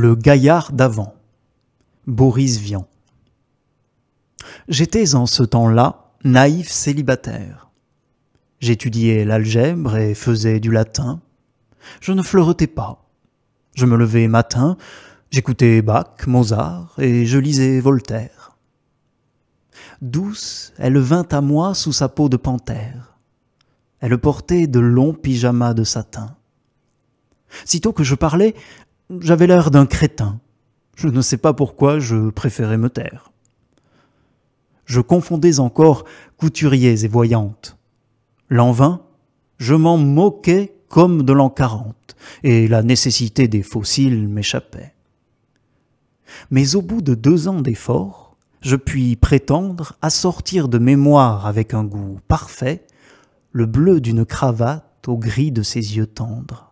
Le gaillard d'avant. Boris Vian. J'étais en ce temps-là naïf célibataire. J'étudiais l'algèbre et faisais du latin. Je ne fleuretais pas. Je me levais matin, j'écoutais Bach, Mozart et je lisais Voltaire. Douce, elle vint à moi sous sa peau de panthère. Elle portait de longs pyjamas de satin. Sitôt que je parlais, j'avais l'air d'un crétin. Je ne sais pas pourquoi je préférais me taire. Je confondais encore couturiers et voyantes. L'an 20, je m'en moquais comme de l'an 40, et la nécessité des fossiles m'échappait. Mais au bout de deux ans d'efforts, je puis prétendre à sortir de mémoire avec un goût parfait le bleu d'une cravate au gris de ses yeux tendres.